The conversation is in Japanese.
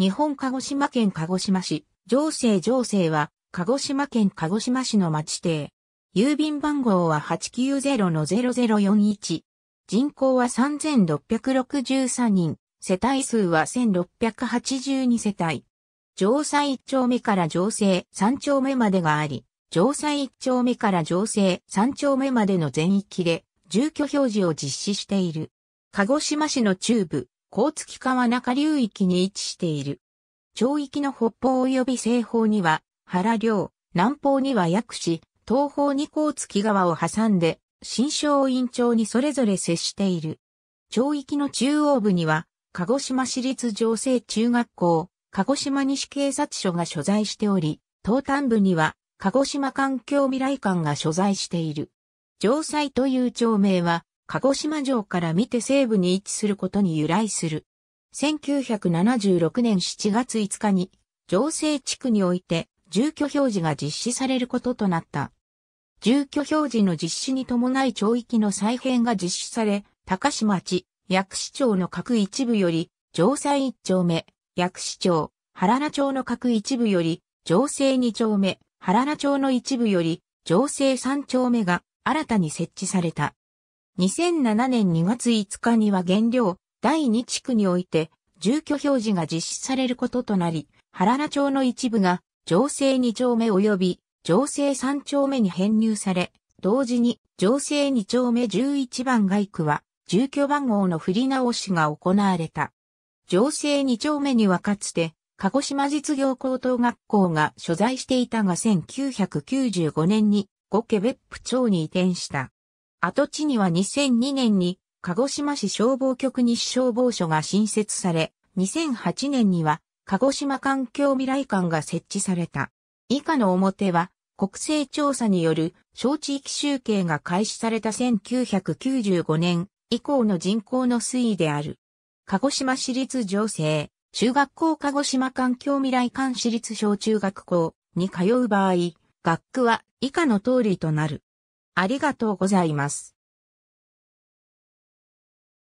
日本鹿児島県鹿児島市、上生上生は、鹿児島県鹿児島市の町邸。郵便番号は890-0041。人口は3663人。世帯数は1682世帯。城西一丁目から城西三丁目までがあり、城西一丁目から城西三丁目までの全域で住居表示を実施している。鹿児島市の中部、高月川中流域に位置している。町域の北方及び西方には原領、南方には薬師、東方に高月川を挟んで、新松院町にそれぞれ接している。町域の中央部には、鹿児島市立情勢中学校、鹿児島西警察署が所在しており、東端部には、鹿児島環境未来館が所在している。城西という町名は、鹿児島城から見て西部に位置することに由来する。1976年7月5日に、城西地区において、住居表示が実施されることとなった。住居表示の実施に伴い町域の再編が実施され、高島町、薬師町の各一部より、城西一丁目、薬師町、原名町の各一部より、城西二丁目、原名町の一部より、城西三丁目が新たに設置された。2007年2月5日には原料第2地区において住居表示が実施されることとなり、原田町の一部が情勢2丁目及び情勢3丁目に編入され、同時に情勢2丁目11番街区は住居番号の振り直しが行われた。情勢2丁目にはかつて鹿児島実業高等学校が所在していたが1995年に五ケベップ町に移転した。跡地には2002年に鹿児島市消防局西消防署が新設され、2008年には鹿児島環境未来館が設置された。以下の表は国勢調査による小地域集計が開始された1995年以降の人口の推移である。鹿児島市立情勢、中学校鹿児島環境未来館市立小中学校に通う場合、学区は以下の通りとなる。ありがとうございます。